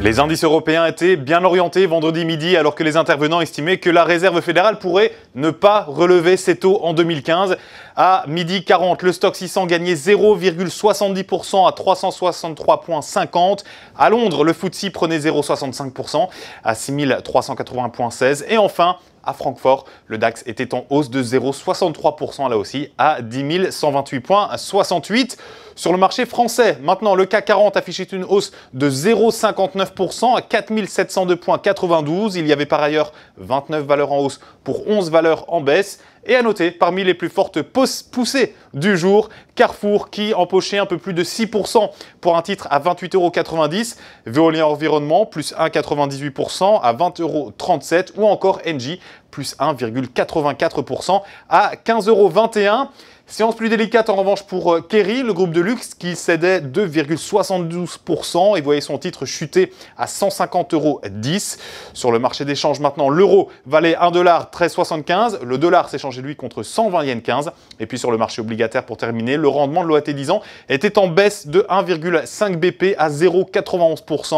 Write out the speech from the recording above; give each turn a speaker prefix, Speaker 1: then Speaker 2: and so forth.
Speaker 1: Les indices européens étaient bien orientés vendredi midi alors que les intervenants estimaient que la réserve fédérale pourrait ne pas relever ses taux en 2015. À midi 40, le stock 600 gagnait 0,70% à 363,50. À Londres, le FTSE prenait 0,65% à 6380,16. Et enfin, à Francfort. Le DAX était en hausse de 0,63% là aussi à 10 128,68 sur le marché français. Maintenant, le CAC 40 affichait une hausse de 0,59% à 4702,92 points Il y avait par ailleurs 29 valeurs en hausse pour 11 valeurs en baisse. Et à noter, parmi les plus fortes poussées du jour, Carrefour qui empochait un peu plus de 6% pour un titre à 28,90€, Veolia Environnement plus 1,98% à 20,37€ ou encore Engie plus 1,84% à 15,21€. Séance plus délicate en revanche pour euh, Kerry, le groupe de luxe qui cédait 2,72% et voyait son titre chuter à 150,10 euros. Sur le marché d'échange maintenant, l'euro valait 1,1375$, le dollar s'échangeait lui contre 120 yens 15. Et puis sur le marché obligataire pour terminer, le rendement de l'OAT 10 ans était en baisse de 1,5 BP à 0,91%.